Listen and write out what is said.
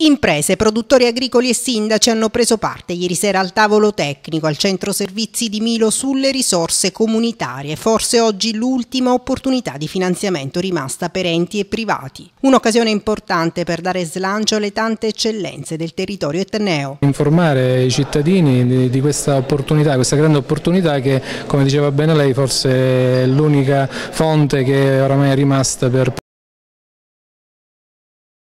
Imprese, produttori agricoli e sindaci hanno preso parte ieri sera al tavolo tecnico al centro servizi di Milo sulle risorse comunitarie, forse oggi l'ultima opportunità di finanziamento rimasta per enti e privati. Un'occasione importante per dare slancio alle tante eccellenze del territorio etneo. Informare i cittadini di, questa opportunità, questa grande opportunità che come diceva bene lei forse è l'unica fonte che oramai è rimasta per